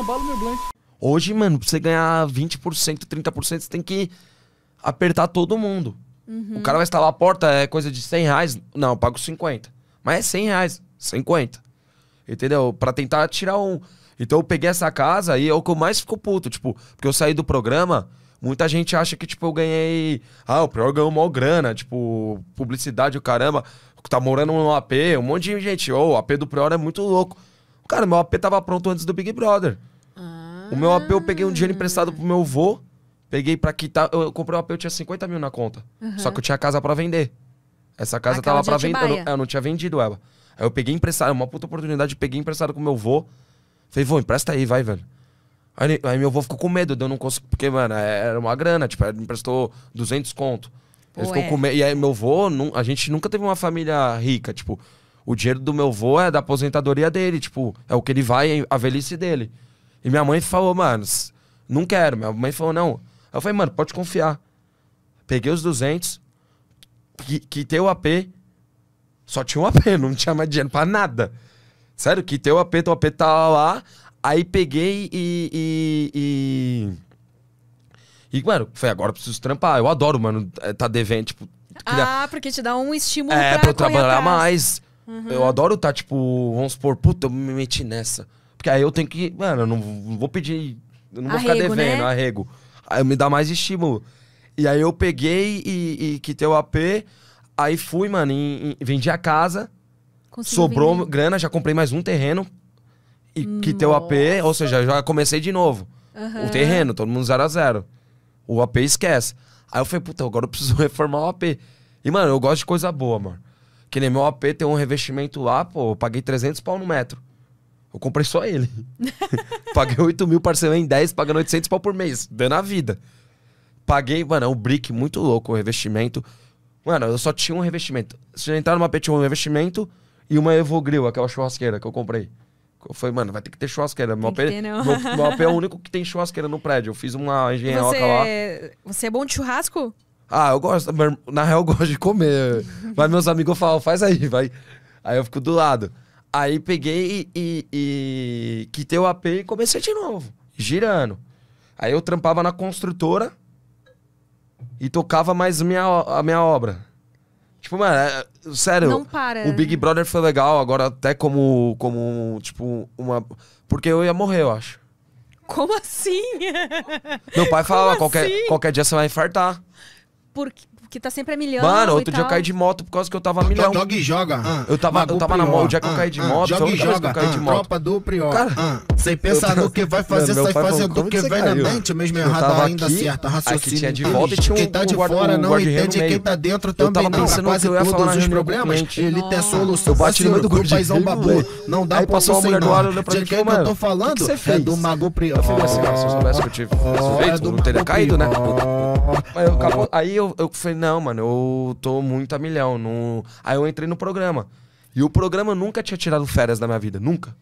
rapidinho, meu Hoje, mano, pra você ganhar 20%, 30%, você tem que apertar todo mundo. Uhum. O cara vai instalar a porta, é coisa de 100 reais. Não, eu pago 50. Mas é 100 reais, 50. Entendeu? Pra tentar tirar um. Então eu peguei essa casa e é o que eu mais fico puto. Tipo, porque eu saí do programa, muita gente acha que, tipo, eu ganhei. Ah, o Prior ganhou maior grana, tipo, publicidade, o caramba. Tá morando no AP, um monte de gente. Ô, oh, o AP do Prior é muito louco. Cara, meu AP tava pronto antes do Big Brother. Ah. O meu AP eu peguei um dinheiro emprestado pro meu avô. Peguei pra quitar. Eu, comprei o um AP, eu tinha 50 mil na conta. Uhum. Só que eu tinha casa para vender. Essa casa Aquela tava pra vender. Eu, não, eu não tinha vendido ela. Aí eu peguei emprestado, é uma puta oportunidade, peguei emprestado com meu avô. Falei, vô, empresta aí, vai, velho. Aí, aí meu avô ficou com medo, eu não consigo Porque, mano, é, era uma grana, tipo, ele emprestou 200 conto. Ele Ué. ficou com é. medo. E aí meu avô, a gente nunca teve uma família rica, tipo. O dinheiro do meu avô é da aposentadoria dele, tipo, é o que ele vai, a velhice dele. E minha mãe falou, mano, não quero. Minha mãe falou, não. Eu falei, mano, pode confiar. Peguei os 200, quitei o AP, só tinha um AP, não tinha mais dinheiro pra nada. Sério, quitei o AP, então o AP tava tá lá, aí peguei e... e, e... e mano, foi agora eu preciso trampar. Eu adoro, mano, eh, tá devendo, tipo, Queria... Ah, porque te dá um estímulo é, pra, pra eu trabalhar mais. Uhum. Eu adoro tá, tipo, vamos supor, puta, eu me meti nessa. Porque aí eu tenho que. Mano, eu não vou pedir. Eu não vou arrego, ficar devendo, né? arrego. Aí me dá mais estímulo. E aí eu peguei e, e quitei o AP. Aí fui, mano, vendi a casa. Consigo sobrou vender. grana, já comprei mais um terreno. E Nossa. quitei o AP, ou seja, já comecei de novo. Uhum. O terreno, todo mundo zero a zero. O AP esquece. Aí eu falei, puta, agora eu preciso reformar o AP. E, mano, eu gosto de coisa boa, mano. Que nem meu AP tem um revestimento lá, pô, eu paguei 300 pau no metro. Eu comprei só ele. paguei 8 mil, parcelei em 10, pagando 800 pau por mês, dando a vida. Paguei, mano, é um brick muito louco, o revestimento. Mano, eu só tinha um revestimento. Se entrar numa tinha um revestimento e uma Evogril, aquela churrasqueira que eu comprei. Eu falei, mano, vai ter que ter churrasqueira. Meu, ter, né? meu, meu AP, é o único que tem churrasqueira no prédio. Eu fiz uma engenhoca lá. É, você é bom de churrasco? Ah, eu gosto. Na real, eu gosto de comer. Mas meus amigos falam, faz aí, vai. Aí eu fico do lado. Aí peguei e, e, e quitei o AP e comecei de novo, girando. Aí eu trampava na construtora e tocava mais minha, a minha obra. Tipo, mano, é, é sério. Não para. O Big né? Brother foi legal, agora até como, como, tipo, uma... Porque eu ia morrer, eu acho. Como assim? Meu pai falava, assim? qualquer, qualquer dia você vai infartar porque, porque tá sempre a milhão. Mano, outro dia tal. eu caí de moto por causa que eu tava a milhão. Joga e joga. Ah, eu tava, eu tava na moto, o dia que eu ah, caí de ah, moto, joga e joga. Eu caí de moto. Tropa do prior. Cara, sem ah, pensar no que vai fazer, sai tá fazendo o que vem na mente. O mesmo errado ainda certa, raciocínio. tinha de volta tinha um Quem tá de fora não entende quem tá dentro também não. Quase todos os problemas, ele tem solução. Eu bati no meio do grupo babu. Não dá pra passou a mulher do ar, olhou pra mim que eu tô falando é do Mago Prior. Eu falei assim, se eu soubesse que eu tive feito, não teria caído, né? eu aí eu, eu falei, não, mano, eu tô muito a milhão. No... Aí eu entrei no programa. E o programa nunca tinha tirado férias da minha vida, nunca.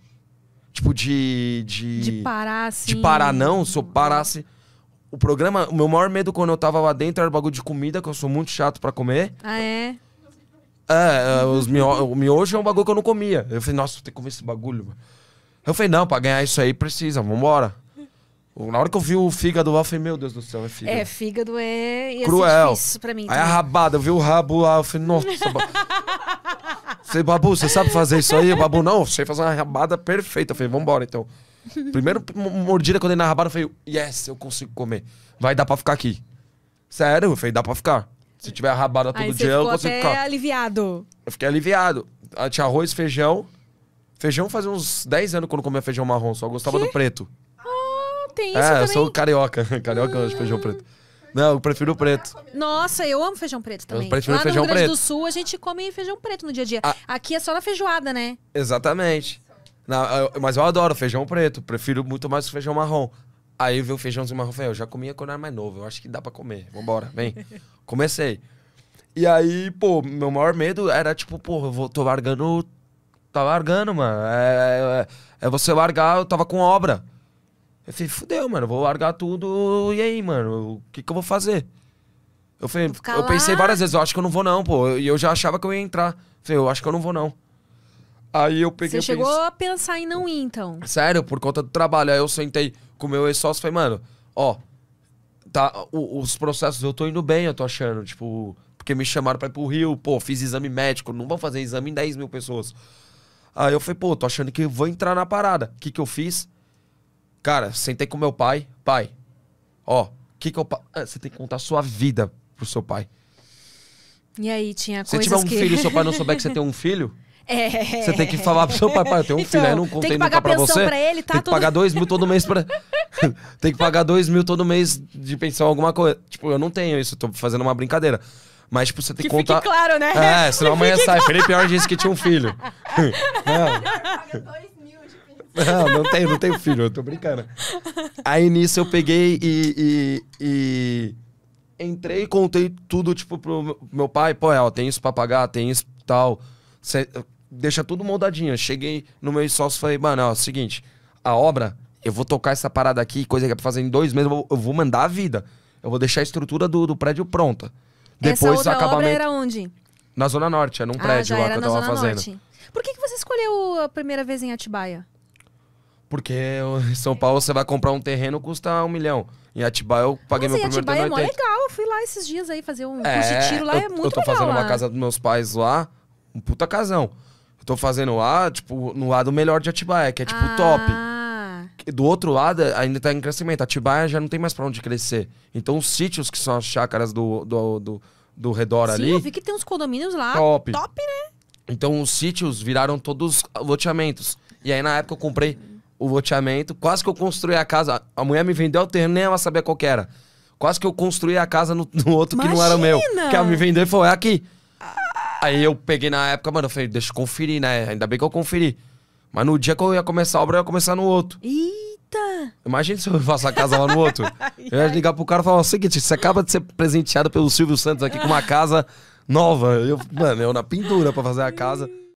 Tipo, de. De, de parar, assim. De parar, não. Se eu parasse. O programa, o meu maior medo quando eu tava lá dentro era o bagulho de comida, que eu sou muito chato para comer. Ah, é? É, é os miojo, o miojo é um bagulho que eu não comia. Eu falei, nossa, tem que comer esse bagulho, Eu falei, não, pra ganhar isso aí precisa, vambora. Na hora que eu vi o fígado eu falei, meu Deus do céu, é fígado. É, fígado é... Ia é Cruel. Isso pra mim. Aí a rabada, eu vi o rabo lá, eu falei, nossa... ba... Falei, Babu, você sabe fazer isso aí? Babu, não, sei fazer uma rabada perfeita. Eu falei, vambora, então. Primeiro mordida, quando ele na rabada, eu falei, yes, eu consigo comer. Vai dar pra ficar aqui. Sério, eu falei, dá pra ficar. Se tiver rabada todo aí dia, eu consigo até ficar. aliviado. Eu fiquei aliviado. tinha arroz, feijão. Feijão fazia uns 10 anos quando eu comia feijão marrom, só gostava que? do preto tem é, isso é, também. eu sou carioca. Carioca hum. acho feijão ah. preto. Não, eu prefiro o preto. Nossa, eu amo feijão preto também. Eu prefiro Lá feijão no Rio Grande preto. do Sul, a gente come feijão preto no dia a dia. Ah. Aqui é só na feijoada, né? Exatamente. Não, eu, mas eu adoro feijão preto. Prefiro muito mais o feijão marrom. Aí eu vi o feijãozinho marrom. eu já comia quando era mais novo. Eu acho que dá pra comer. Vambora, vem. Comecei. E aí, pô, meu maior medo era tipo, pô, eu vou, tô largando. Tá largando, mano. É, é, é, é você largar, eu tava com obra. Eu falei, fudeu, mano, vou largar tudo. E aí, mano, o que, que eu vou fazer? Eu falei, eu lá. pensei várias vezes, eu acho que eu não vou não, pô. E eu, já achava que eu ia entrar. Eu falei, eu acho que eu não vou não. Aí eu peguei. Você chegou a pensar em não ir, então? Sério, por conta do trabalho. Aí eu sentei com o meu ex-sócio e falei, mano, ó, tá, o, os processos eu tô indo bem, eu tô achando. Tipo, porque me chamaram pra ir pro Rio, pô, fiz exame médico, não vão fazer exame em 10 mil pessoas. Aí eu falei, pô, tô achando que vou entrar na parada. O que, que eu fiz? Cara, sentei com meu pai. Pai, ó, o que que eu... Ah, você tem que contar a sua vida pro seu pai. E aí tinha coisas Se tiver um que... filho e seu pai não souber que você tem um filho... É. Você tem que falar pro seu pai, pai, eu tenho um então, filho, aí não contei nunca pra você. Pra ele, tá tem que tudo... pagar dois mil todo mês pra... tem que pagar dois mil todo mês de pensão alguma coisa. Tipo, eu não tenho isso, tô fazendo uma brincadeira. Mas, tipo, você tem que, que contar... claro, né? É, senão que amanhã sai. Claro. Felipe Jorge disse que tinha um filho. é. Não, ah, não tenho, não tenho filho, eu tô brincando. Aí nisso eu peguei e, e, e entrei e contei tudo, tipo, pro meu pai, pô, é, ó, tem isso pra pagar, tem isso tal. Cê, deixa tudo moldadinho. Cheguei no meu sócio e falei, mano, ó, seguinte, a obra, eu vou tocar essa parada aqui, coisa que é pra fazer em dois meses, eu vou, mandar a vida. Eu vou deixar a estrutura do, do prédio pronta. Depois essa outra acabamento. obra era onde? Na Zona Norte, era num ah, prédio lá que eu tava fazendo. Norte. Por que, que você escolheu a primeira vez em Atibaia? Porque em São Paulo você vai comprar um terreno, custa um milhão. Em Atibaia eu paguei Nossa, meu primeiro terreno. Atibaia é mó legal, eu fui lá esses dias aí fazer um é, curso de é, tiro lá, eu, é muito legal. Eu tô legal fazendo lá. uma casa dos meus pais lá, um puta casão. Eu tô fazendo lá, tipo, no lado melhor de Atibaia, que é tipo ah. top. Do outro lado é, ainda tá em crescimento. Atibaia já não tem mais pra onde crescer. Então os sítios que são as chácaras do, do, do, do redor Sim, ali. Sim, eu vi que tem uns condomínios lá. Top. Top, né? Então os sítios viraram todos loteamentos. E aí na época eu comprei o loteamento. Quase que eu construí a casa. A mulher me vendeu o terreno, nem ela sabia qual era. Quase que eu construí a casa no, no outro Imagina. que não era meu. Que ela me vendeu e falou, é aqui. Aí eu peguei na época, mano, eu falei, deixa eu conferir, né? Ainda bem que eu conferi. Mas no dia que eu ia começar a obra, eu ia começar no outro. Eita! Imagina se eu faço a casa lá no outro. eu ia ligar pro cara e falar, o seguinte, você acaba de ser presenteado pelo Silvio Santos aqui com uma casa nova. Eu, mano, eu na pintura pra fazer a casa.